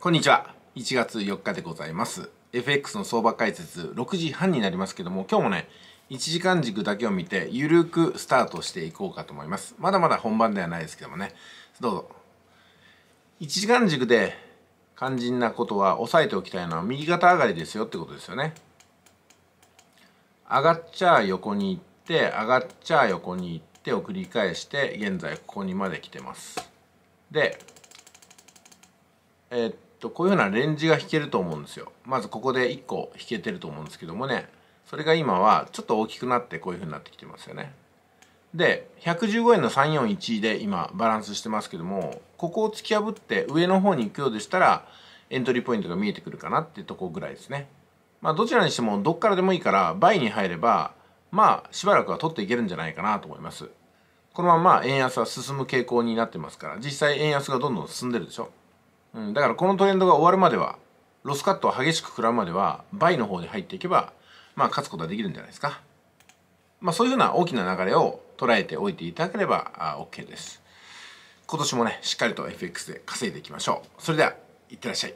こんにちは。1月4日でございます。FX の相場解説6時半になりますけども、今日もね、1時間軸だけを見て、ゆるくスタートしていこうかと思います。まだまだ本番ではないですけどもね。どうぞ。1時間軸で肝心なことは押さえておきたいのは右肩上がりですよってことですよね。上がっちゃ横に行って、上がっちゃ横に行ってを繰り返して、現在ここにまで来てます。で、えっと、とこういうふうなレンジが弾けると思うんですよまずここで1個引けてると思うんですけどもねそれが今はちょっと大きくなってこういうふうになってきてますよねで115円の341で今バランスしてますけどもここを突き破って上の方に行くようでしたらエントリーポイントが見えてくるかなっていうとこぐらいですねまあどちらにしてもどっからでもいいから倍に入ればまあしばらくは取っていけるんじゃないかなと思いますこのまま円安は進む傾向になってますから実際円安がどんどん進んでるでしょうん、だからこのトレンドが終わるまではロスカットを激しく食らうまでは倍の方に入っていけばまあ勝つことはできるんじゃないですかまあそういうふうな大きな流れを捉えておいていただければ OK です今年もねしっかりと FX で稼いでいきましょうそれではいってらっしゃい